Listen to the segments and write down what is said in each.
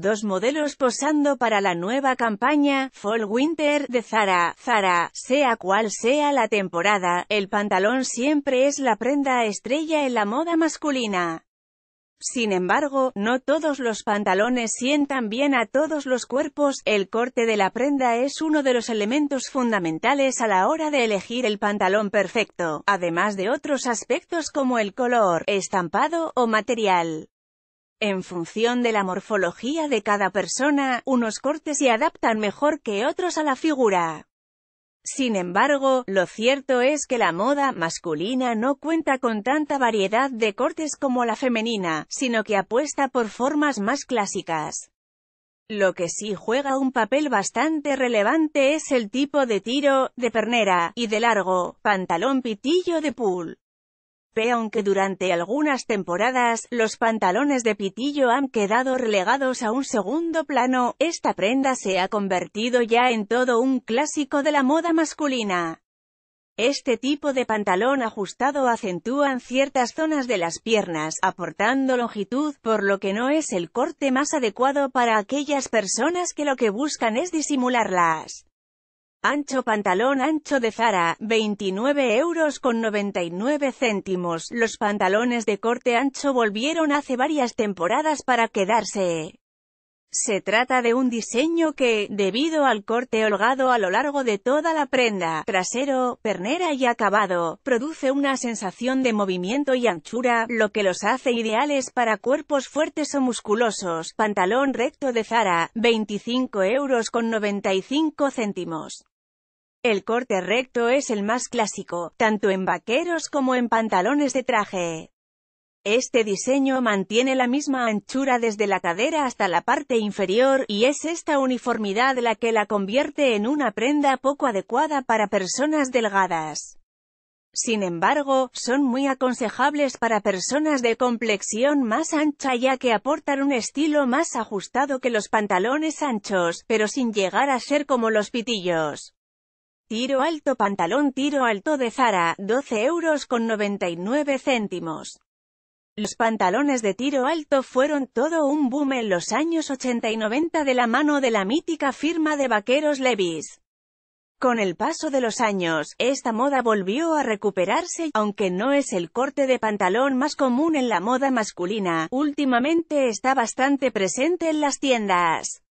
Dos modelos posando para la nueva campaña, Fall Winter, de Zara. Zara, sea cual sea la temporada, el pantalón siempre es la prenda estrella en la moda masculina. Sin embargo, no todos los pantalones sientan bien a todos los cuerpos, el corte de la prenda es uno de los elementos fundamentales a la hora de elegir el pantalón perfecto, además de otros aspectos como el color, estampado o material. En función de la morfología de cada persona, unos cortes se adaptan mejor que otros a la figura. Sin embargo, lo cierto es que la moda masculina no cuenta con tanta variedad de cortes como la femenina, sino que apuesta por formas más clásicas. Lo que sí juega un papel bastante relevante es el tipo de tiro, de pernera, y de largo, pantalón pitillo de pool aunque durante algunas temporadas, los pantalones de pitillo han quedado relegados a un segundo plano, esta prenda se ha convertido ya en todo un clásico de la moda masculina. Este tipo de pantalón ajustado acentúan ciertas zonas de las piernas, aportando longitud, por lo que no es el corte más adecuado para aquellas personas que lo que buscan es disimularlas. Ancho pantalón ancho de Zara, 29 euros con 99 céntimos. Los pantalones de corte ancho volvieron hace varias temporadas para quedarse. Se trata de un diseño que, debido al corte holgado a lo largo de toda la prenda, trasero, pernera y acabado, produce una sensación de movimiento y anchura, lo que los hace ideales para cuerpos fuertes o musculosos. Pantalón recto de Zara, 25 euros con 95 céntimos. El corte recto es el más clásico, tanto en vaqueros como en pantalones de traje. Este diseño mantiene la misma anchura desde la cadera hasta la parte inferior, y es esta uniformidad la que la convierte en una prenda poco adecuada para personas delgadas. Sin embargo, son muy aconsejables para personas de complexión más ancha ya que aportan un estilo más ajustado que los pantalones anchos, pero sin llegar a ser como los pitillos. Tiro alto pantalón tiro alto de Zara, doce euros con nueve céntimos. Los pantalones de tiro alto fueron todo un boom en los años 80 y 90 de la mano de la mítica firma de vaqueros Levis. Con el paso de los años, esta moda volvió a recuperarse, aunque no es el corte de pantalón más común en la moda masculina, últimamente está bastante presente en las tiendas.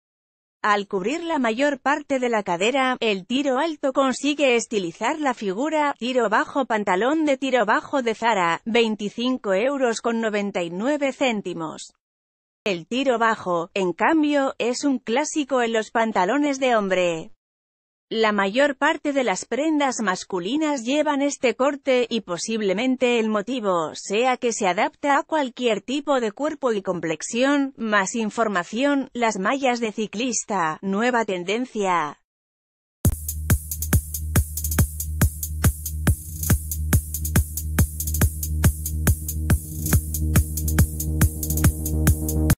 Al cubrir la mayor parte de la cadera, el tiro alto consigue estilizar la figura, tiro bajo pantalón de tiro bajo de Zara, 25 euros con 99 céntimos. El tiro bajo, en cambio, es un clásico en los pantalones de hombre. La mayor parte de las prendas masculinas llevan este corte, y posiblemente el motivo sea que se adapta a cualquier tipo de cuerpo y complexión. Más información, las mallas de ciclista, nueva tendencia.